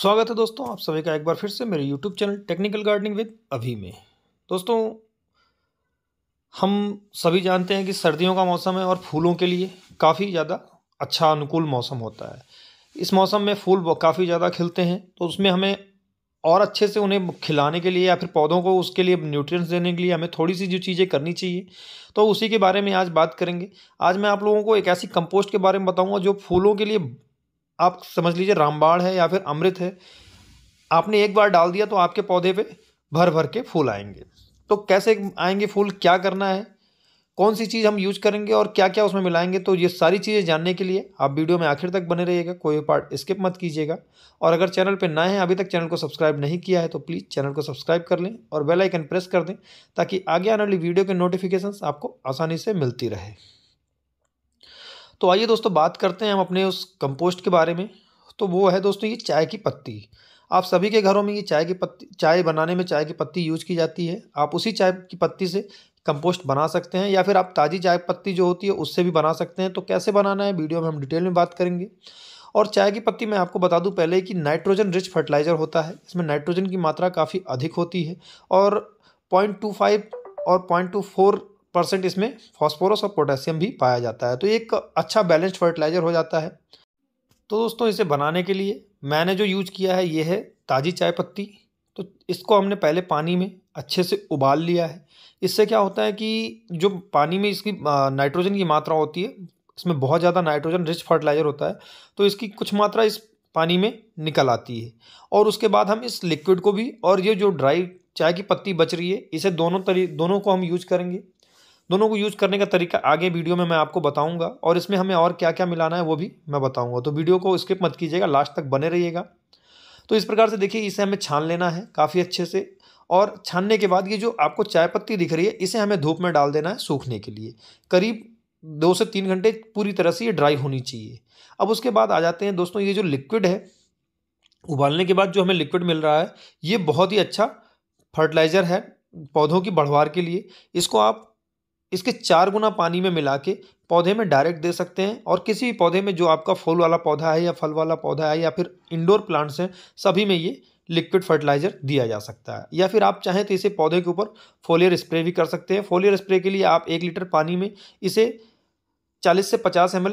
स्वागत है दोस्तों आप सभी का एक बार फिर से मेरे YouTube channel technical gardening with Abhi में दोस्तों हम सभी जानते हैं कि सर्दियों का मौसम है और फूलों के लिए काफ़ी ज़्यादा अच्छा अनुकूल मौसम होता है इस मौसम में फूल काफ़ी ज़्यादा खिलते हैं तो उसमें हमें और अच्छे से उन्हें खिलाने के लिए या फिर पौधों को उसके लिए न्यूट्रिएंट्स देने के लिए हमें थोड़ी सी जो चीज़ें करनी चाहिए तो उसी के बारे में आज बात करेंगे आज मैं आप लोगों को एक ऐसी कंपोस्ट के बारे में बताऊंगा जो फूलों के लिए आप समझ लीजिए रामबाण है या फिर अमृत है आपने एक बार डाल दिया तो आपके पौधे पे भर भर के फूल आएंगे तो कैसे आएंगे फूल क्या करना है कौन सी चीज़ हम यूज करेंगे और क्या क्या उसमें मिलाएंगे तो ये सारी चीज़ें जानने के लिए आप वीडियो में आखिर तक बने रहिएगा कोई पार्ट स्किप मत कीजिएगा और अगर चैनल पर नए हैं अभी तक चैनल को सब्सक्राइब नहीं किया है तो प्लीज़ चैनल को सब्सक्राइब कर लें और बेल आइकन प्रेस कर दें ताकि आगे आने वाली वीडियो के नोटिफिकेशन आपको आसानी से मिलती रहे तो आइए दोस्तों बात करते हैं हम अपने उस कंपोस्ट के बारे में तो वो है दोस्तों ये चाय की पत्ती आप सभी के घरों में ये चाय की पत्ती चाय बनाने में चाय की पत्ती यूज की जाती है आप उसी चाय की पत्ती से कंपोस्ट बना सकते हैं या फिर आप ताज़ी चाय पत्ती जो होती है उससे भी बना सकते हैं तो कैसे बनाना है वीडियो में हम डिटेल में बात करेंगे और चाय की पत्ती मैं आपको बता दूं पहले कि नाइट्रोजन रिच फर्टिलाइज़र होता है इसमें नाइट्रोजन की मात्रा काफ़ी अधिक होती है और पॉइंट टू फाइव और पॉइंट टू फोर परसेंट इसमें फॉस्फोरस और पोटेशियम भी पाया जाता है तो एक अच्छा बैलेंस्ड फर्टिलाइज़र हो जाता है तो दोस्तों इसे बनाने के लिए मैंने जो यूज किया है ये है ताज़ी चाय पत्ती तो इसको हमने पहले पानी में अच्छे से उबाल लिया है इससे क्या होता है कि जो पानी में इसकी नाइट्रोजन की मात्रा होती है इसमें बहुत ज़्यादा नाइट्रोजन रिच फर्टिलाइज़र होता है तो इसकी कुछ मात्रा इस पानी में निकल आती है और उसके बाद हम इस लिक्विड को भी और ये जो ड्राई चाय की पत्ती बच रही है इसे दोनों तरी दोनों को हम यूज करेंगे दोनों को यूज करने का तरीका आगे वीडियो में मैं आपको बताऊंगा और इसमें हमें और क्या क्या मिलाना है वो भी मैं बताऊंगा तो वीडियो को स्किप मत कीजिएगा लास्ट तक बने रहिएगा तो इस प्रकार से देखिए इसे हमें छान लेना है काफ़ी अच्छे से और छानने के बाद ये जो आपको चाय पत्ती दिख रही है इसे हमें धूप में डाल देना है सूखने के लिए करीब दो से तीन घंटे पूरी तरह से ये ड्राई होनी चाहिए अब उसके बाद आ जाते हैं दोस्तों ये जो लिक्विड है उबालने के बाद जो हमें लिक्विड मिल रहा है ये बहुत ही अच्छा फर्टिलाइज़र है पौधों की बढ़वार के लिए इसको आप इसके चार गुना पानी में मिला के पौधे में डायरेक्ट दे सकते हैं और किसी भी पौधे में जो आपका फूल वाला पौधा है या फल वाला पौधा है या फिर इंडोर प्लांट्स हैं सभी में ये लिक्विड फर्टिलाइजर दिया जा सकता है या फिर आप चाहें तो इसे पौधे के ऊपर फोलियर स्प्रे भी कर सकते हैं फोलियर स्प्रे के लिए आप एक लीटर पानी में इसे चालीस से पचास एम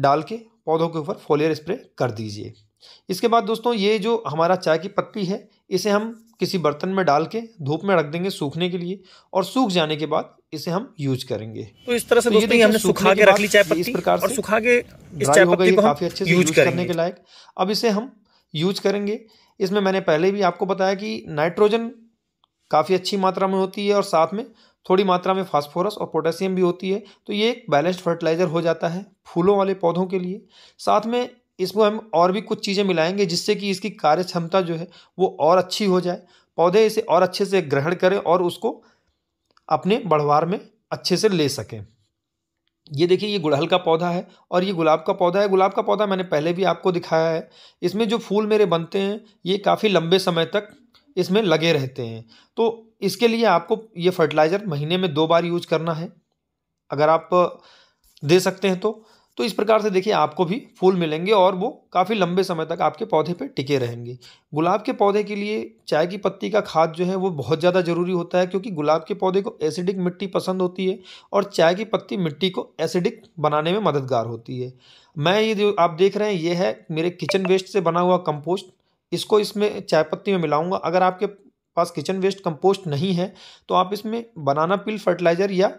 डाल के पौधों के ऊपर फोलियर स्प्रे कर दीजिए इसके बाद दोस्तों ये जो हमारा चाय की पत्ती है इसे हम किसी बर्तन में डाल के धूप में रख देंगे सूखने के लिए और सूख जाने के बाद इसे हम यूज करेंगे तो इस तरह से तो ये हमने सुखा के रख ली चाय पत्ती इस प्रकार और सुखा के इस चाय पत्ती को काफी अच्छे से यूज करने के लायक अब इसे हम यूज करेंगे इसमें मैंने पहले भी आपको बताया कि नाइट्रोजन काफ़ी अच्छी मात्रा में होती है और साथ में थोड़ी मात्रा में फास्फोरस और पोटेशियम भी होती है तो ये एक बैलेंस्ड फर्टिलाइज़र हो जाता है फूलों वाले पौधों के लिए साथ में इसमें हम और भी कुछ चीज़ें मिलाएंगे जिससे कि इसकी कार्य क्षमता जो है वो और अच्छी हो जाए पौधे इसे और अच्छे से ग्रहण करें और उसको अपने बढ़वार में अच्छे से ले सकें ये देखिए ये गुड़हल का पौधा है और ये गुलाब का पौधा है गुलाब का पौधा मैंने पहले भी आपको दिखाया है इसमें जो फूल मेरे बनते हैं ये काफ़ी लंबे समय तक इसमें लगे रहते हैं तो इसके लिए आपको ये फर्टिलाइज़र महीने में दो बार यूज करना है अगर आप दे सकते हैं तो तो इस प्रकार से देखिए आपको भी फूल मिलेंगे और वो काफ़ी लंबे समय तक आपके पौधे पे टिके रहेंगे गुलाब के पौधे के लिए चाय की पत्ती का खाद जो है वो बहुत ज़्यादा ज़रूरी होता है क्योंकि गुलाब के पौधे को एसिडिक मिट्टी पसंद होती है और चाय की पत्ती मिट्टी को एसिडिक बनाने में मददगार होती है मैं ये जो आप देख रहे हैं ये है मेरे किचन वेस्ट से बना हुआ कंपोस्ट इसको इसमें चाय पत्ती में मिलाऊँगा अगर आपके पास किचन वेस्ट कंपोस्ट नहीं है तो आप इसमें बनाना पिल फर्टिलाइज़र या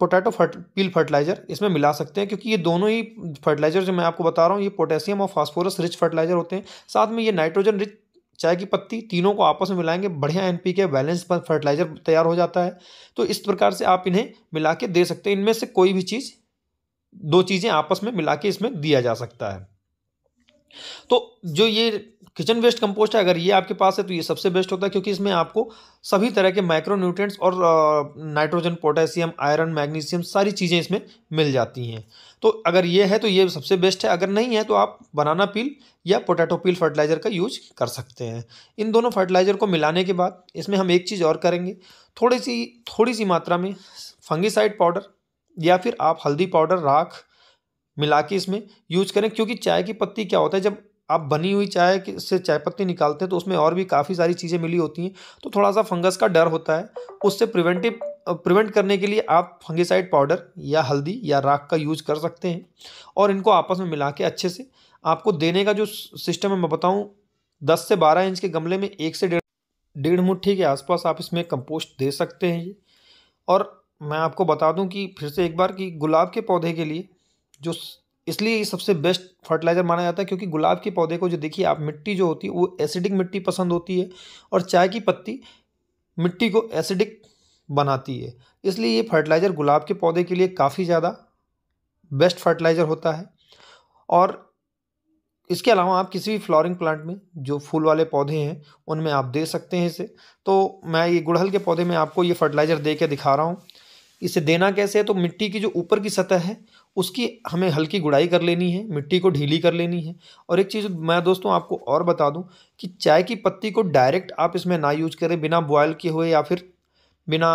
पोटैटो फर्ट पील फर्टिलाइजर इसमें मिला सकते हैं क्योंकि ये दोनों ही फर्टिलाइजर जो मैं आपको बता रहा हूँ ये पोटेशियम और फास्फोरस रिच फर्टिलाइजर होते हैं साथ में ये नाइट्रोजन रिच चाय की पत्ती तीनों को आपस में मिलाएंगे बढ़िया एन पी के बैलेंस पर फर्टिलाइजर तैयार हो जाता है तो इस प्रकार से आप इन्हें मिला के दे सकते हैं इनमें से कोई भी चीज़ दो चीज़ें आपस में मिला के इसमें दिया जा सकता है तो जो ये किचन वेस्ट कंपोस्ट है अगर ये आपके पास है तो ये सबसे बेस्ट होता है क्योंकि इसमें आपको सभी तरह के माइक्रो न्यूट्रिएंट्स और नाइट्रोजन पोटेशियम आयरन मैग्नीशियम सारी चीज़ें इसमें मिल जाती हैं तो अगर ये है तो ये सबसे बेस्ट है अगर नहीं है तो आप बनाना पील या पोटैटो पील फर्टिलाइज़र का यूज कर सकते हैं इन दोनों फर्टिलाइज़र को मिलाने के बाद इसमें हम एक चीज़ और करेंगे थोड़ी सी थोड़ी सी मात्रा में फंगिसाइड पाउडर या फिर आप हल्दी पाउडर राख मिला के इसमें यूज करें क्योंकि चाय की पत्ती क्या होता है जब आप बनी हुई चाय से चाय पत्ती निकालते हैं तो उसमें और भी काफ़ी सारी चीज़ें मिली होती हैं तो थोड़ा सा फंगस का डर होता है उससे प्रिवेंटिव प्रिवेंट करने के लिए आप फंगिसाइड पाउडर या हल्दी या राख का यूज कर सकते हैं और इनको आपस में मिला के अच्छे से आपको देने का जो सिस्टम है मैं बताऊँ दस से बारह इंच के गमले में एक से डेढ़ डेढ़ मुट्ठी के आसपास आप इसमें कंपोस्ट दे सकते हैं ये और मैं आपको बता दूं कि फिर से एक बार कि गुलाब के पौधे के लिए जो इसलिए सबसे बेस्ट फर्टिलाइज़र माना जाता है क्योंकि गुलाब के पौधे को जो देखिए आप मिट्टी जो होती है वो एसिडिक मिट्टी पसंद होती है और चाय की पत्ती मिट्टी को एसिडिक बनाती है इसलिए ये फर्टिलाइज़र गुलाब के पौधे के लिए काफ़ी ज़्यादा बेस्ट फर्टिलाइज़र होता है और इसके अलावा आप किसी भी फ्लोरिंग प्लांट में जो फूल वाले पौधे हैं उनमें आप दे सकते हैं इसे तो मैं ये गुड़हल के पौधे में आपको ये फर्टिलाइज़र दे के दिखा रहा हूँ इसे देना कैसे है तो मिट्टी की जो ऊपर की सतह है उसकी हमें हल्की गुड़ाई कर लेनी है मिट्टी को ढीली कर लेनी है और एक चीज़ मैं दोस्तों आपको और बता दूं कि चाय की पत्ती को डायरेक्ट आप इसमें ना यूज करें बिना बॉयल किए हुए या फिर बिना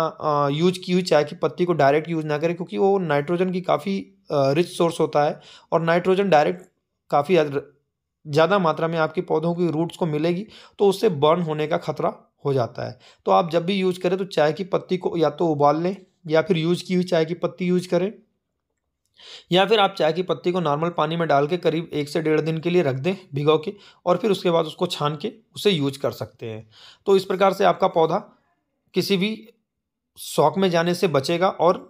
यूज की हुई चाय की पत्ती को डायरेक्ट यूज ना करें क्योंकि वो नाइट्रोजन की काफ़ी रिच सोर्स होता है और नाइट्रोजन डायरेक्ट काफ़ी ज़्यादा मात्रा में आपके पौधों की रूट्स को मिलेगी तो उससे बर्न होने का खतरा हो जाता है तो आप जब भी यूज करें तो चाय की पत्ती को या तो उबाल लें या फिर यूज की हुई चाय की पत्ती यूज करें या फिर आप चाय की पत्ती को नॉर्मल पानी में डाल के करीब एक से डेढ़ दिन के लिए रख दें भिगो के और फिर उसके बाद उसको छान के उसे यूज कर सकते हैं तो इस प्रकार से आपका पौधा किसी भी शौक में जाने से बचेगा और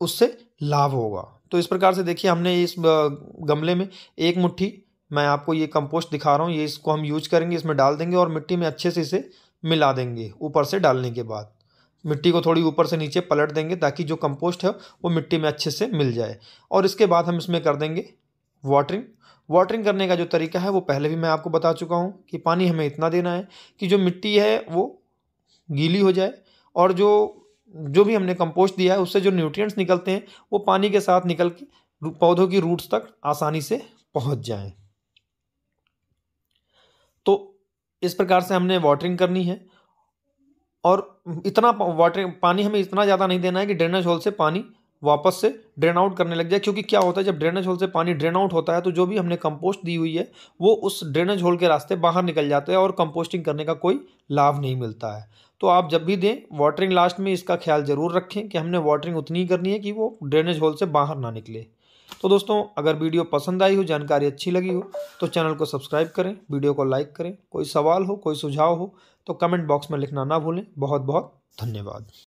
उससे लाभ होगा तो इस प्रकार से देखिए हमने इस गमले में एक मुट्ठी मैं आपको ये कंपोस्ट दिखा रहा हूँ ये इसको हम यूज करेंगे इसमें डाल देंगे और मिट्टी में अच्छे से इसे मिला देंगे ऊपर से डालने के बाद मिट्टी को थोड़ी ऊपर से नीचे पलट देंगे ताकि जो कंपोस्ट है वो मिट्टी में अच्छे से मिल जाए और इसके बाद हम इसमें कर देंगे वाटरिंग वाटरिंग करने का जो तरीका है वो पहले भी मैं आपको बता चुका हूँ कि पानी हमें इतना देना है कि जो मिट्टी है वो गीली हो जाए और जो जो भी हमने कंपोस्ट दिया है उससे जो न्यूट्रिएंट्स निकलते हैं वो पानी के साथ निकल के पौधों की रूट्स तक आसानी से पहुँच जाएँ तो इस प्रकार से हमने वाटरिंग करनी है और इतना वाटर पानी हमें इतना ज़्यादा नहीं देना है कि ड्रेनेज होल से पानी वापस से ड्रेन आउट करने लग जाए क्योंकि क्या होता है जब ड्रेनेज होल से पानी ड्रेन आउट होता है तो जो भी हमने कंपोस्ट दी हुई है वो उस ड्रेनेज होल के रास्ते बाहर निकल जाते हैं और कंपोस्टिंग करने का कोई लाभ नहीं मिलता है तो आप जब भी दें वाटरिंग लास्ट में इसका ख्याल ज़रूर रखें कि हमने वाटरिंग उतनी ही करनी है कि वो ड्रेनेज होल से बाहर ना निकले तो दोस्तों अगर वीडियो पसंद आई हो जानकारी अच्छी लगी हो तो चैनल को सब्सक्राइब करें वीडियो को लाइक करें कोई सवाल हो कोई सुझाव हो तो कमेंट बॉक्स में लिखना ना भूलें बहुत बहुत धन्यवाद